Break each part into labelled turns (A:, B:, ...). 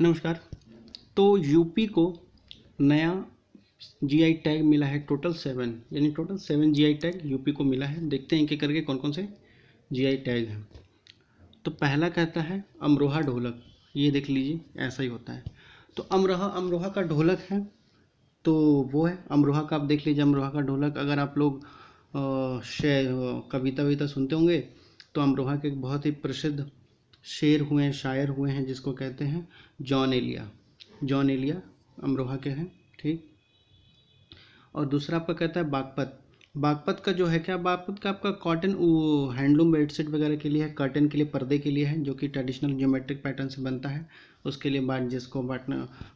A: नमस्कार तो यूपी को नया जीआई टैग मिला है टोटल सेवन यानी total seven GI tag UP को मिला है देखते हैं एक करके कौन कौन से जीआई टैग हैं तो पहला कहता है अमरोहा ढोलक ये देख लीजिए ऐसा ही होता है तो अमरोहा अमरोहा का ढोलक है तो वो है अमरोहा का आप देख लीजिए अमरोहा का ढोलक अगर आप लोग शेर कविता वविता सुनते होंगे तो अमरोहा के एक बहुत ही प्रसिद्ध शेर हुए हैं शायर हुए हैं जिसको कहते हैं जॉन एलिया जॉन एलिया अमरोहा के हैं ठीक और दूसरा आपका कहता है बागपत बागपत का जो है क्या बागपत का आपका कॉटन वो हैंडलूम बेडशीट वगैरह के लिए है कर्टन के लिए पर्दे के लिए है जो कि ट्रेडिशनल ज्योमेट्रिक पैटर्न से बनता है उसके लिए बाट जिसको बाट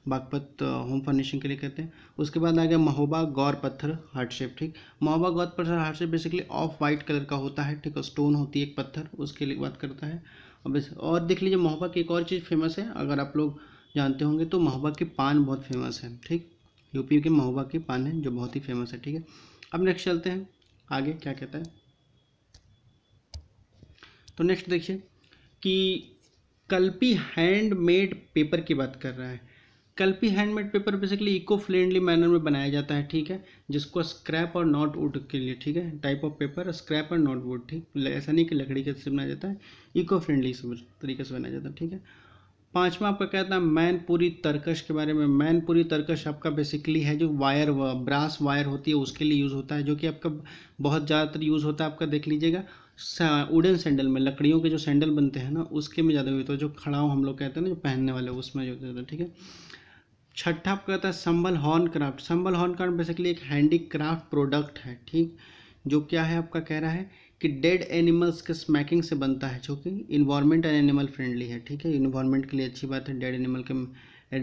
A: बागपत होम फर्निशिंग के लिए कहते हैं उसके बाद आ गया महोबा गौर पत्थर हार्ट शेप ठीक महोबा गौर पत्थर heart shape basically off white colour का होता है ठीक है स्टोन होती है एक पत्थर उसके लिए बात करता है और देख लीजिए महोबा की एक और चीज़ फेमस है अगर आप लोग जानते होंगे तो महोबा के पान बहुत फेमस है ठीक यूपी के महोबा के पान है जो बहुत ही फेमस है ठीक है अब नेक्स्ट चलते हैं आगे क्या कहता है तो नेक्स्ट देखिए कि कल्पी हैंडमेड पेपर की बात कर रहा है Kalpi handmade paper basically eco friendly manner में बनाया जाता है ठीक है जिसको स्क्रैप और नॉट वुड के लिए ठीक है टाइप ऑफ पेपर स्क्रैप और नॉट वुड ठीक ऐसा नहीं कि लकड़ी के से बनाया जाता है इको फ्रेंडली तरीके से बनाया जाता है ठीक है पांचवा आपका कहता है मैनपुरी तरकश के बारे में मैनपुरी तरकश आपका बेसिकली है जो वायर ब्रास वायर होती है उसके लिए यूज़ होता है जो कि आपका बहुत ज़्यादातर यूज़ होता है आपका देख लीजिएगा उडन सैंडल में लकड़ियों के जो सैंडल बनते हैं ना उसके में ज़्यादा होता है जो खड़ाव हम लोग कहते हैं ना जो पहनने वाले उसमें जो होता है ठीक है छठा आपका कहता है Sambhal horn craft Sambhal horn craft basically एक हैंडी क्राफ्ट प्रोडक्ट है ठीक जो क्या है आपका कह रहा है कि डेड एनिमल्स के स्मैकिंग से बनता है जो कि इन्वायरमेंट एंड एनिमल फ्रेंडली है ठीक है इन्वायरमेंट के लिए अच्छी बात है डेड एनिमल के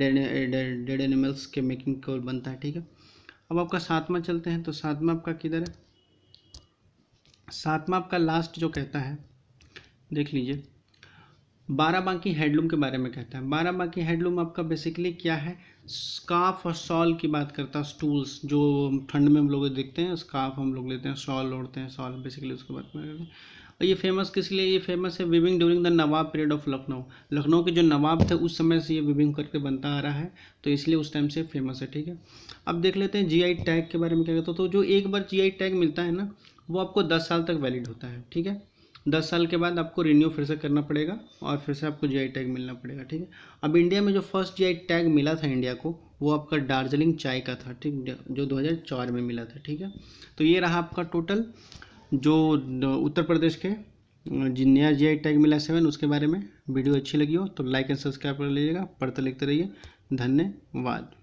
A: डेड एनिमल्स के मेकिंग को बनता है ठीक है अब आपका सातवा चलते हैं तो सातवा आपका किधर है सातवा आपका लास्ट जो कहता है देख लीजिए बाराबांकी हैंडलूम के बारे में कहता है बाराबांकी हैंडलूम आपका बेसिकली क्या है स्काफ और शॉल की बात करता है स्टूल्स जो ठंड में हम लोग देखते हैं स्काफ हम लोग लेते हैं शॉल ओढ़ते हैं शॉल बेसिकली उसके बात करते हैं और ये फेमस किस लिए ये फेमस है weaving during the nawab period of Lucknow Lucknow के जो नवाब थे उस समय से ये विविंग करके बनता आ रहा है तो इसलिए उस टाइम से फेमस है ठीक है अब देख लेते हैं जीआई टैग के बारे में क्या कहते हैं तो जो एक बार जीआई टैग मिलता है ना वो आपको दस साल तक वैलिड होता है ठीक है दस साल के बाद आपको रिन्यू फिर से करना पड़ेगा और फिर से आपको जी टैग मिलना पड़ेगा ठीक है अब इंडिया में जो फर्स्ट जी टैग मिला था इंडिया को वो आपका दार्जिलिंग चाय का था ठीक जो 2004 में मिला था ठीक है तो ये रहा आपका टोटल जो उत्तर प्रदेश के नया जी टैग मिला सेवन उसके बारे में वीडियो अच्छी लगी हो तो लाइक एंड सब्सक्राइब कर लीजिएगा पढ़ते लिखते रहिए धन्यवाद